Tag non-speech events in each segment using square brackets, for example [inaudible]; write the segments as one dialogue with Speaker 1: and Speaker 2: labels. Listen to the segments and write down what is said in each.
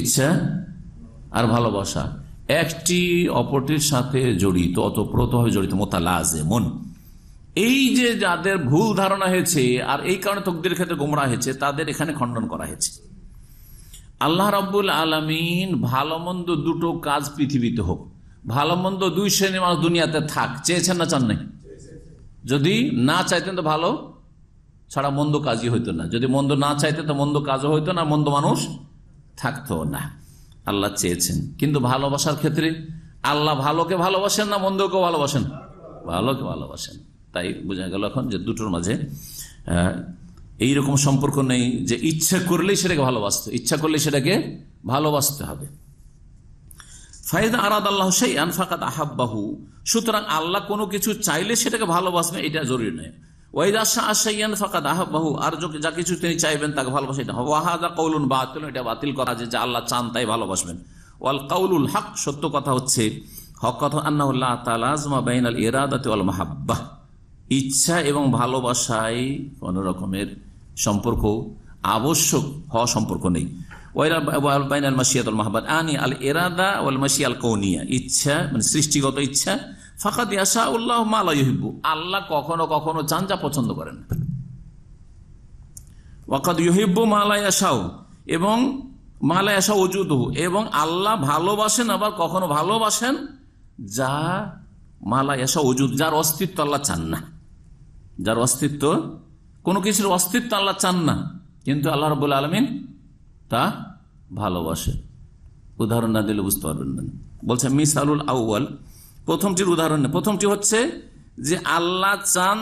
Speaker 1: ইচ্ছা আর ভালোবাসা একটি অপরটির সাথে জড়িত অতপ্রতভাবে জড়িত মোতালাজে মন এই যে যাদের ভুল ধারণা হয়েছে আর এই কারণে তকদির ক্ষেত্রে গোমরা হয়েছে তাদের এখানে খণ্ডন করা হয়েছে আল্লাহ রব্বুল আলমিন ভালো মন্দ দুটো কাজ পৃথিবীতে হোক ভালো মন্দ দুই শ্রেণী মানুষ দুনিয়াতে থাক চেয়েছেন না চান নাই যদি না চাইতেন তো ভালো ছাড়া মন্দ কাজই হইতো না যদি মন্দ না চাইতেন তো মন্দ কাজও হইতো না মন্দ মানুষ থাকতো না আল্লাহ চেয়েছেন কিন্তু ভালোবাসার ক্ষেত্রে আল্লাহ ভালোকে ভালোবাসেন না মন্দকে ভালোবাসেন ভালোকে ভালোবাসেন তাই বোঝা গেল এখন যে দুটোর মাঝে এই রকম সম্পর্ক নেই যে ইচ্ছা করলেই সেটাকে ভালোবাসতে ইচ্ছা করলে সেটাকে ভালোবাসতে হবে ফায়দা আরাদ আল্লাহ সেই আনফাকাত আহাব্বাহু সুতরাং আল্লাহ কোনো কিছু চাইলে সেটাকে ভালোবাসবে এটা জরুরি নয় আর যা কিছু তিনি চাইবেন তাকে এটা বাতিল করা যে আল্লাহ চান তাই ভালোবাসবেন ওয়াল সত্য কথা হচ্ছে বাইন আল ইচ্ছা এবং ভালোবাসায় কোন রকমের সম্পর্ক আবশ্যক হওয়া সম্পর্ক নেই বাইন আল মাসিয়াত আনি আল এরাদা ওয়াল কৌনিয়া ইচ্ছা মানে সৃষ্টিগত ইচ্ছা ফাঁকা দিয়াশা উল্লাহ মালাইহিব্বু আল্লাহ কখনো কখনো চান যা পছন্দ করেন ওয়াকাদ ইহিব্বু মালাইয়াশাও এবং মালায়াশা অজুদহ এবং আল্লাহ ভালোবাসেন আবার কখনো ভালোবাসেন যা মালায়াশা অজুদ যার অস্তিত্ব আল্লাহ চান না যার অস্তিত্ব কোনো কিছুর অস্তিত্ব আল্লাহ চান না কিন্তু আল্লাহ রবুল আলমিন তা ভালোবাসে উদাহরণ না দিলে বুঝতে পারবেন না বলছে মিস আলুল আউ্বাল প্রথমটির উদাহরণ প্রথমটি হচ্ছে যে আল্লাহ চান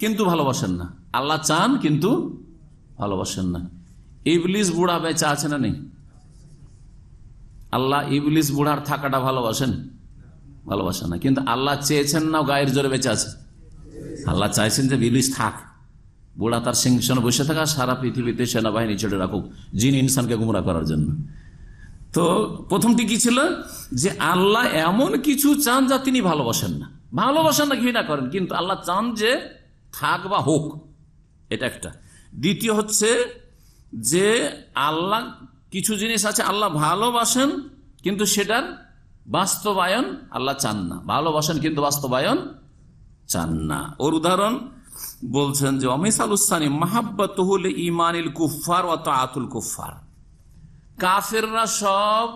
Speaker 1: কিন্তু ভালোবাসেন না আল্লাহ চান কিন্তু ভালোবাসেন না ইবলিস বুড়া বেচা আছে না নেই আল্লাহ ইবলিস বুড়ার থাকাটা ভালোবাসেন ভালোবাসেন না কিন্তু আল্লাহ চেয়েছেন না গায়ের জোরে বেঁচে আছে আল্লাহ চাইছেন যে ইবলিস থাক বুড়া তার সিংহাসনে বসে থাকা সারা পৃথিবীতে সেনাবাহিনী ছেড়ে রাখুক জিন ইনসানকে গুমরা করার জন্য তো প্রথমটি কি ছিল যে আল্লাহ এমন কিছু চান যা তিনি ভালোবাসেন না ভালোবাসেন না কি না করেন কিন্তু আল্লাহ চান যে থাক বা হোক এটা একটা দ্বিতীয় হচ্ছে যে আল্লাহ কিছু জিনিস আছে আল্লাহ ভালোবাসেন কিন্তু সেটার বাস্তবায়ন আল্লাহ চান না ভালোবাসেন কিন্তু বাস্তবায়ন চান না ওর উদাহরণ বলছেন যে অমিসাল উসানি মাহাব্বাত ইমানিল কুফার অত আতুল কুফার কাফেররা সব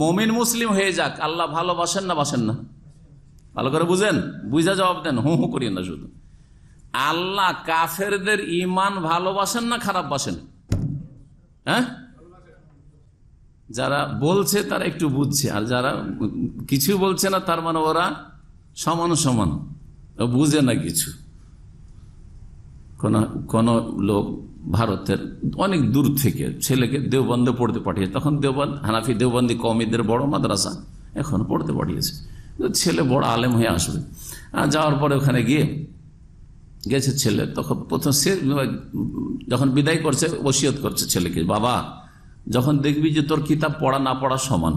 Speaker 1: মমিন মুসলিম হয়ে যাক আল্লাহ ভালোবাসেন না বাসেন না ভালো করে বুঝেন বুঝা জবাব দেন হু হু করিয়েন না শুধু আল্লাহ কাফেরদের ইমান ভালোবাসেন না খারাপ বাসেন হ্যাঁ যারা বলছে তারা একটু বুঝছে আর যারা কিছু বলছে না তার মানে ওরা সমান সমান বুঝে না কিছু কোন কোন লোক ভারতের অনেক দূর থেকে ছেলেকে দেওবন্দে পড়তে পাঠিয়েছে তখন দেওবন্দ হানাফি দেওবন্দি কমিদের বড় মাদ্রাসা এখন পড়তে পাঠিয়েছে ছেলে বড় আলেম হয়ে আসবে যাওয়ার পরে ওখানে গিয়ে গেছে ছেলে তখন প্রথম সে যখন বিদায় করছে ওসিয়ত করছে ছেলেকে বাবা যখন দেখবি যে তোর কিতাব পড়া না পড়া সমান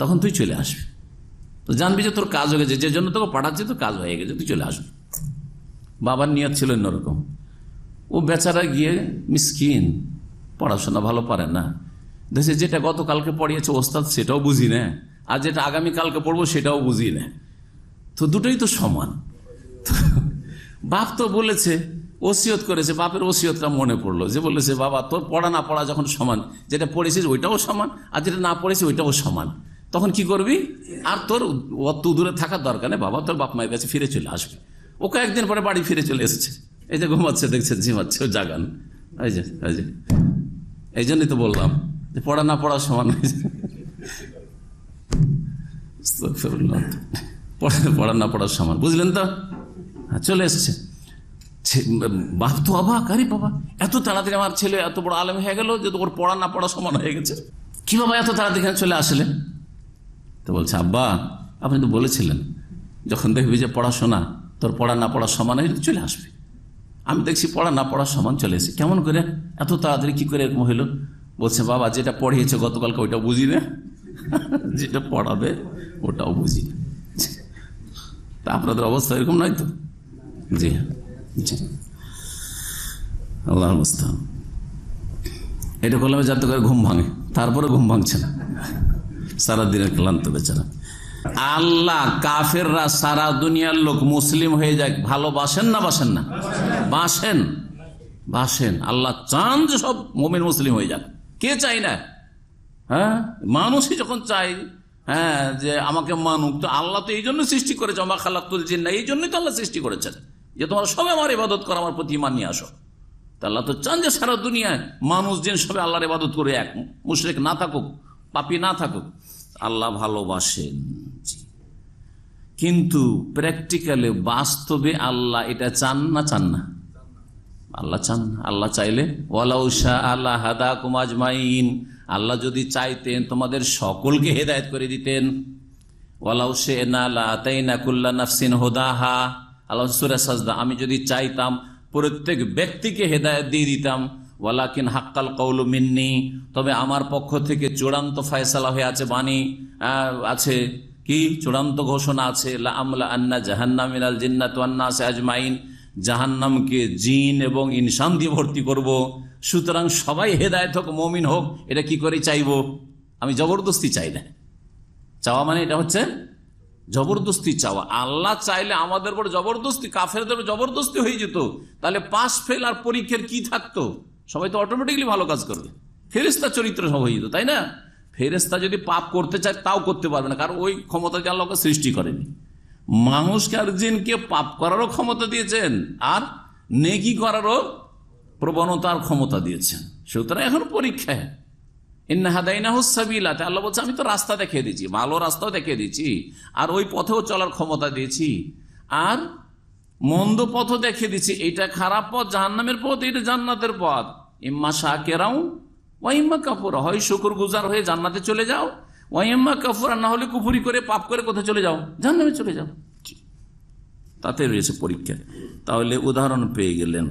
Speaker 1: তখন তুই চলে আসবি তো জানবি যে তোর কাজ হয়ে গেছে যে জন্য তোকে পাঠাচ্ছি তোর কাজ হয়ে গেছে তুই চলে আসবি বাবার নিয়ত ছিল অন্যরকম ও বেচারা গিয়ে মিসকিন পড়াশোনা ভালো পারে না দেশে যেটা গতকালকে পড়িয়েছে ওস্তাদ সেটাও বুঝি না আর যেটা আগামীকালকে পড়বো সেটাও বুঝি না তো দুটোই তো সমান বাপ তো বলেছে ওসিয়ত করেছে বাপের ওসিয়তটা মনে পড়লো যে বলেছে বাবা তোর পড়া না পড়া যখন সমান যেটা পড়েছিস ওইটাও সমান আর যেটা না পড়েছিস ওইটাও সমান তখন কি করবি আর তোর অত দূরে থাকার দরকার নেই বাবা তোর বাপ মায়ের কাছে ফিরে চলে আসবে ও কয়েকদিন পরে বাড়ি ফিরে চলে এসেছে এই যে ঘুমাচ্ছে দেখছেন ঝিমাচ্ছে জাগান এই যে এই যে এই জন্যই তো বললাম যে পড়া না পড়া সমান পড়া না পড়ার সমান বুঝলেন তো হ্যাঁ, চলে এসছে বাপ তো অবাক আরে বাবা এত তাড়াতাড়ি আমার ছেলে এত বড় আলেম হয়ে গেল যে ওর পড়া না পড়া সমান হয়ে গেছে কি বাবা এত তাড়াতাড়ি চলে আসলে তো বলছে আব্বা আপনি তো বলেছিলেন যখন দেখবি যে পড়াশোনা তোর পড়া না পড়া সমান হয়ে চলে আসবে আমি দেখছি পড়া না পড়া সমান চলে এসে কেমন করে এত তাড়াতাড়ি কি করে এরকম হইল বলছে বাবা যেটা পড়িয়েছে গতকালকে ওইটা বুঝি না [laughs] যেটা পড়াবে ওটাও বুঝি না তা আপনাদের অবস্থা এরকম নয় তো জি জি আল্লাহ মুস্তাহ এটা করলে যাতে করে ঘুম ভাঙে তারপরে ঘুম ভাঙছে না সারাদিনের ক্লান্ত বেচারা আল্লাহ কাফেররা সারা দুনিয়ার লোক মুসলিম হয়ে যায় ভালোবাসেন না বাসেন না বাসেন বাসেন আল্লাহ চান যে সব মোমিন মুসলিম হয়ে যাক কে চাই না হ্যাঁ মানুষই যখন চাই হ্যাঁ যে আমাকে মানুক তো আল্লাহ তো এই জন্য সৃষ্টি করেছে আমার খালাক তুলছেন না এই জন্যই তো আল্লাহ সৃষ্টি করেছেন যে তোমরা সবে আমার ইবাদত করো আমার প্রতি মান নিয়ে আসো আল্লাহ তো চান যে সারা দুনিয়ায় মানুষ যেন সবে আল্লাহর ইবাদত করে এক মুশরেক না থাকুক পাপি না থাকুক আল্লাহ ভালোবাসেন কিন্তু প্র্যাকটিক্যালে বাস্তবে আল্লাহ এটা চান না চান না আল্লাহ চান আল্লাহ চাইলে ওয়ালাউশা আল্লাহ হাদা কুমাজমাইন আল্লাহ যদি চাইতেন তোমাদের সকলকে হেদায়ত করে দিতেন ওয়ালাউশে হোদাহা আল্লাহ আমি যদি চাইতাম প্রত্যেক ব্যক্তিকে হেদায়ত দিয়ে দিতাম ওয়ালাকিন হাক্কাল কৌল মিন্নি তবে আমার পক্ষ থেকে চূড়ান্ত ফয়সালা হয়ে আছে বাণী আছে কি চূড়ান্ত ঘোষণা আছে আমলা আন্না আজমাইন জাহান্নামকে জিন এবং ইনসান দিয়ে ভর্তি করব। সুতরাং সবাই হেদায়ত হোক মমিন হোক এটা কি করে চাইব আমি জবরদস্তি চাই না চাওয়া মানে এটা হচ্ছে জবরদস্তি চাওয়া আল্লাহ চাইলে আমাদের উপর জবরদস্তি কাফেরদের জবরদস্তি হয়ে যেত তাহলে পাশ ফেল আর পরীক্ষার কি থাকতো সবাই তো অটোমেটিকলি ভালো কাজ করবে ফেরিস্তা চরিত্র সব হয়ে যেত তাই না ফেরেস্তা যদি পাপ করতে চায় তাও করতে পারবে না কারণ ওই ক্ষমতা যে আল্লাহকে সৃষ্টি করেনি মানুষকে আর জিনকে পাপ করারও ক্ষমতা দিয়েছেন আর নেকি করারও প্রবণতার ক্ষমতা দিয়েছেন সুতরাং এখন পরীক্ষায় ইন্না হাদাইনা হুসাবিলাতে আল্লাহ বলছে আমি তো রাস্তা দেখিয়ে দিয়েছি ভালো রাস্তাও দেখিয়ে দিয়েছি আর ওই পথেও চলার ক্ষমতা দিয়েছি আর মন্দ পথও দেখিয়ে দিচ্ছি এটা খারাপ পথ জাহান্নামের পথ এটা জান্নাতের পথ ইম্মা শাহ কেরাও ওয়াইম্মা কাপুর হয় শুকুর গুজার হয়ে জান্নাতে চলে যাও ওয়াইম্মা কাপুরা না হলে কুফুরি করে পাপ করে কোথায় চলে যাও জান্নামে চলে যাও তাতে রয়েছে পরীক্ষা তাহলে উদাহরণ পেয়ে গেলেন